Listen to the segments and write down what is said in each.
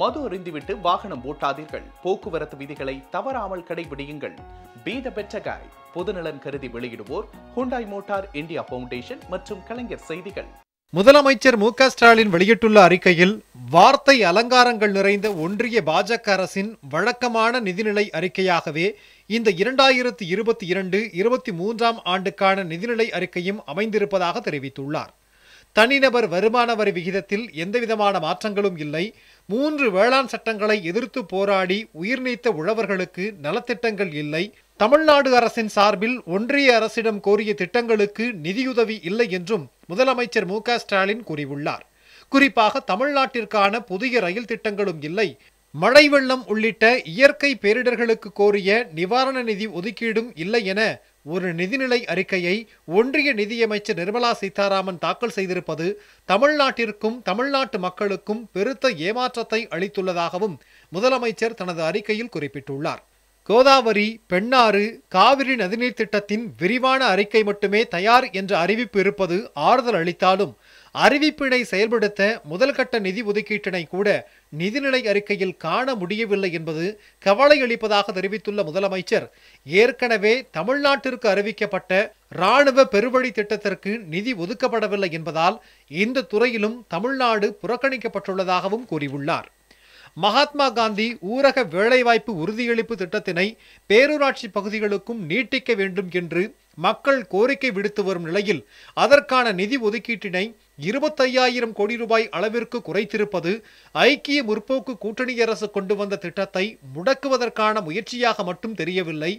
மது அறிந்துவிட்டு வாகனம் ஓட்டாதீர்கள் போக்குவரத்து விதிகளை தவறாமல் கடைபிடியுங்கள் பி த காய் பொதுநலன் கருதி வெளியிடுவோர் ஹுண்டாய் மோட்டார் இந்தியா பவுண்டேஷன் மற்றும் கலைஞர் செய்திகள் முதலமைச்சர் மு ஸ்டாலின் வெளியிட்டுள்ள அறிக்கையில் வார்த்தை அலங்காரங்கள் நிறைந்த ஒன்றிய பாஜக அரசின் வழக்கமான நிதிநிலை அறிக்கையாகவே இந்த இரண்டாயிரத்தி இருபத்தி இரண்டு இருபத்தி மூன்றாம் ஆண்டுக்கான நிதிநிலை அறிக்கையும் அமைந்திருப்பதாக தெரிவித்துள்ளார் தனிநபர் வருமான வரி விகிதத்தில் எந்தவிதமான மாற்றங்களும் இல்லை மூன்று வேளாண் சட்டங்களை எதிர்த்து போராடி உயிர் நீத்த உழவர்களுக்கு நலத்திட்டங்கள் இல்லை தமிழ்நாடு அரசின் சார்பில் ஒன்றிய அரசிடம் கோரிய திட்டங்களுக்கு நிதியுதவி இல்லை என்றும் முதலமைச்சர் மு ஸ்டாலின் கூறியுள்ளார் குறிப்பாக தமிழ்நாட்டிற்கான புதிய ரயில் திட்டங்களும் இல்லை மழை வெள்ளம் உள்ளிட்ட இயற்கை பேரிடர்களுக்கு கோரிய நிவாரண நிதி ஒதுக்கீடும் இல்லை என ஒரு நிதிநிலை அறிக்கையை ஒன்றிய நிதியமைச்சர் நிர்மலா சீதாராமன் தாக்கல் செய்திருப்பது தமிழ்நாட்டிற்கும் தமிழ்நாட்டு மக்களுக்கும் பெருத்த ஏமாற்றத்தை அளித்துள்ளதாகவும் முதலமைச்சர் தனது அறிக்கையில் குறிப்பிட்டுள்ளார் கோதாவரி பெண்ணாறு காவிரி நதிநீர் திட்டத்தின் விரிவான அறிக்கை மட்டுமே தயார் என்ற அறிவிப்பு இருப்பது ஆறுதல் அளித்தாலும் அறிவிப்பினை செயல்படுத்த முதல்கட்ட நிதி ஒதுக்கீட்டினை கூட நிதிநிலை அறிக்கையில் காண முடியவில்லை என்பது கவலை அளிப்பதாக தெரிவித்துள்ள முதலமைச்சர் ஏற்கனவே தமிழ்நாட்டிற்கு அறிவிக்கப்பட்ட இராணுவ பெருவழி திட்டத்திற்கு நிதி ஒதுக்கப்படவில்லை என்பதால் இந்த துறையிலும் தமிழ்நாடு புறக்கணிக்கப்பட்டுள்ளதாகவும் கூறியுள்ளார் மகாத்மா காந்தி ஊரக வேலைவாய்ப்பு உறுதியளிப்பு திட்டத்தினை பேரூராட்சி பகுதிகளுக்கும் நீட்டிக்க வேண்டும் என்று மக்கள் கோரிக்கை விடுத்து வரும் நிலையில் அதற்கான நிதி ஒதுக்கீட்டினை இருபத்தையாயிரம் கோடி ரூபாய் அளவிற்கு குறைத்திருப்பது ஐக்கிய முற்போக்கு கூட்டணி அரசு கொண்டு வந்த திட்டத்தை முடக்குவதற்கான முயற்சியாக மட்டும் தெரியவில்லை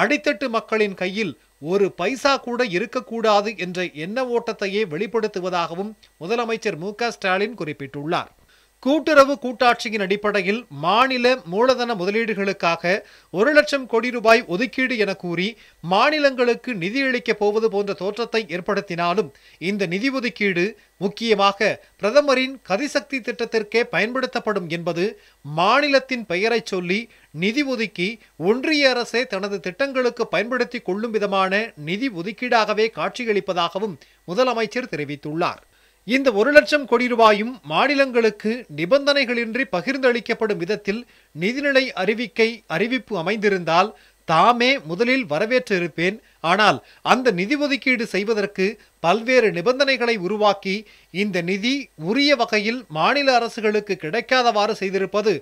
அடித்தட்டு மக்களின் கையில் ஒரு பைசா கூட இருக்கக்கூடாது என்ற எண்ண ஓட்டத்தையே வெளிப்படுத்துவதாகவும் முதலமைச்சர் மு ஸ்டாலின் குறிப்பிட்டுள்ளார் கூட்டுறவு கூட்டாட்சியின் அடிப்படையில் மாநில மூலதன முதலீடுகளுக்காக ஒரு லட்சம் கோடி ரூபாய் ஒதுக்கீடு என கூறி மாநிலங்களுக்கு நிதியளிக்கப் போவது போன்ற தோற்றத்தை ஏற்படுத்தினாலும் இந்த நிதி ஒதுக்கீடு முக்கியமாக பிரதமரின் கதிசக்தி திட்டத்திற்கே பயன்படுத்தப்படும் என்பது மாநிலத்தின் பெயரை சொல்லி நிதி ஒதுக்கி ஒன்றிய அரசே தனது திட்டங்களுக்கு பயன்படுத்தி கொள்ளும் விதமான நிதி ஒதுக்கீடாகவே காட்சியளிப்பதாகவும் முதலமைச்சர் தெரிவித்துள்ளார் இந்த ஒரு லட்சம் கோடி ரூபாயும் மாநிலங்களுக்கு நிபந்தனைகளின்றி பகிர்ந்தளிக்கப்படும் விதத்தில் நிதிநிலை அறிவிக்கை அறிவிப்பு அமைந்திருந்தால் தாமே முதலில் வரவேற்று இருப்பேன் ஆனால் அந்த நிதி ஒதுக்கீடு செய்வதற்கு பல்வேறு நிபந்தனைகளை உருவாக்கி இந்த நிதி உரிய வகையில் மாநில அரசுகளுக்கு கிடைக்காதவாறு செய்திருப்பது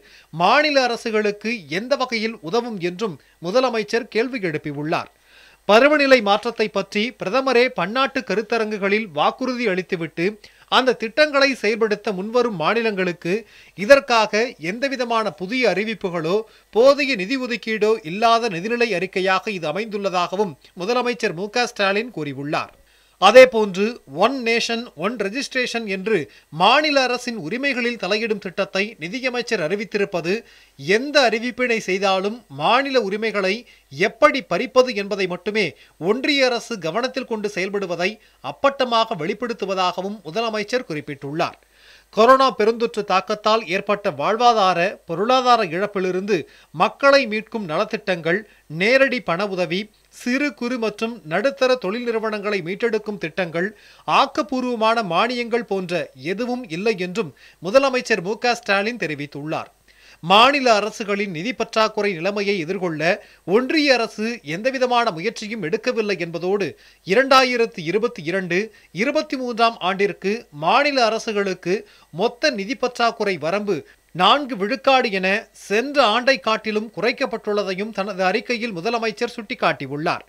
மாநில அரசுகளுக்கு எந்த வகையில் உதவும் என்றும் முதலமைச்சர் கேள்வி எழுப்பியுள்ளார் பருவநிலை மாற்றத்தை பற்றி பிரதமரே பன்னாட்டு கருத்தரங்குகளில் வாக்குறுதி அளித்துவிட்டு அந்த திட்டங்களை செயல்படுத்த முன்வரும் மாநிலங்களுக்கு இதற்காக எந்தவிதமான புதிய அறிவிப்புகளோ போதிய நிதி ஒதுக்கீடோ இல்லாத நிதிநிலை அறிக்கையாக இது அமைந்துள்ளதாகவும் முதலமைச்சர் மு ஸ்டாலின் கூறியுள்ளார் அதேபோன்று ஒன் நேஷன் ஒன் ரெஜிஸ்ட்ரேஷன் என்று மாநில அரசின் உரிமைகளில் தலையிடும் திட்டத்தை நிதியமைச்சர் அறிவித்திருப்பது எந்த அறிவிப்பினை செய்தாலும் மாநில உரிமைகளை எப்படி பறிப்பது என்பதை மட்டுமே ஒன்றிய அரசு கவனத்தில் கொண்டு செயல்படுவதை அப்பட்டமாக வெளிப்படுத்துவதாகவும் முதலமைச்சர் குறிப்பிட்டுள்ளார் கொரோனா பெருந்தொற்று தாக்கத்தால் ஏற்பட்ட வாழ்வாதார பொருளாதார இழப்பிலிருந்து மக்களை மீட்கும் நலத்திட்டங்கள் நேரடி பண உதவி சிறு குறு மற்றும் நடுத்தர தொழில் நிறுவனங்களை மீட்டெடுக்கும் திட்டங்கள் ஆக்கப்பூர்வமான மானியங்கள் போன்ற எதுவும் இல்லை என்றும் முதலமைச்சர் மு ஸ்டாலின் தெரிவித்துள்ளார் மாநில அரசுகளின் நிதி பற்றாக்குறை நிலைமையை எதிர்கொள்ள ஒன்றிய அரசு எந்தவிதமான முயற்சியும் எடுக்கவில்லை என்பதோடு இரண்டாயிரத்தி இருபத்தி இரண்டு இருபத்தி மூன்றாம் ஆண்டிற்கு மாநில அரசுகளுக்கு மொத்த நிதி பற்றாக்குறை வரம்பு நான்கு விழுக்காடு என சென்ற ஆண்டை காட்டிலும் குறைக்கப்பட்டுள்ளதையும் தனது அறிக்கையில் முதலமைச்சர் சுட்டிக்காட்டியுள்ளார்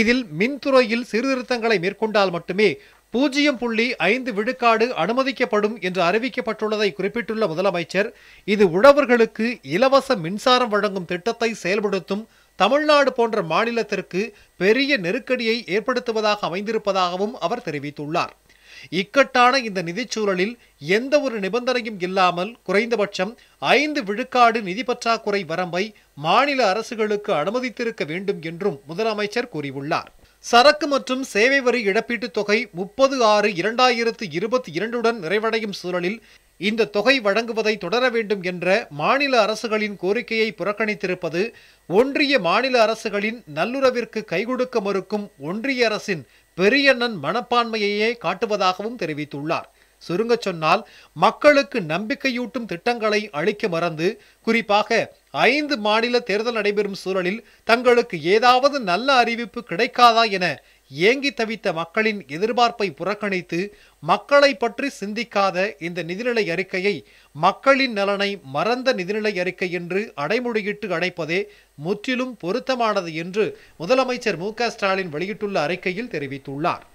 இதில் மின்துறையில் சீர்திருத்தங்களை மேற்கொண்டால் மட்டுமே பூஜ்ஜியம் புள்ளி ஐந்து விழுக்காடு அனுமதிக்கப்படும் என்று அறிவிக்கப்பட்டுள்ளதை குறிப்பிட்டுள்ள முதலமைச்சர் இது உழவர்களுக்கு இலவச மின்சாரம் வழங்கும் திட்டத்தை செயல்படுத்தும் தமிழ்நாடு போன்ற மாநிலத்திற்கு பெரிய நெருக்கடியை ஏற்படுத்துவதாக அமைந்திருப்பதாகவும் அவர் தெரிவித்துள்ளார் இக்கட்டான இந்த நிதிச்சூழலில் எந்த ஒரு நிபந்தனையும் இல்லாமல் குறைந்தபட்சம் ஐந்து விழுக்காடு நிதி பற்றாக்குறை வரம்பை மாநில அரசுகளுக்கு அனுமதித்திருக்க வேண்டும் என்றும் முதலமைச்சர் கூறியுள்ளார் சரக்கு மற்றும் சேவை வரி இழப்பீட்டுத் தொகை முப்பது ஆறு இரண்டாயிரத்து இருபத்தி இரண்டுடன் நிறைவடையும் சூழலில் இந்த தொகை வழங்குவதை தொடர வேண்டும் என்ற மாநில அரசுகளின் கோரிக்கையை புறக்கணித்திருப்பது ஒன்றிய மாநில அரசுகளின் நல்லுறவிற்கு கைகொடுக்க மறுக்கும் ஒன்றிய அரசின் பெரியண்ணன் மனப்பான்மையையே காட்டுவதாகவும் தெரிவித்துள்ளார் சுருங்க சொன்னால் மக்களுக்கு நம்பிக்கையூட்டும் திட்டங்களை அளிக்க மறந்து குறிப்பாக ஐந்து மாநில தேர்தல் நடைபெறும் சூழலில் தங்களுக்கு ஏதாவது நல்ல அறிவிப்பு கிடைக்காதா என ஏங்கி தவித்த மக்களின் எதிர்பார்ப்பை புறக்கணித்து மக்களை பற்றி சிந்திக்காத இந்த நிதிநிலை அறிக்கையை மக்களின் நலனை மறந்த நிதிநிலை அறிக்கை என்று அடைமுடியிட்டு அழைப்பதே முற்றிலும் பொருத்தமானது என்று முதலமைச்சர் மு ஸ்டாலின் வெளியிட்டுள்ள அறிக்கையில் தெரிவித்துள்ளார்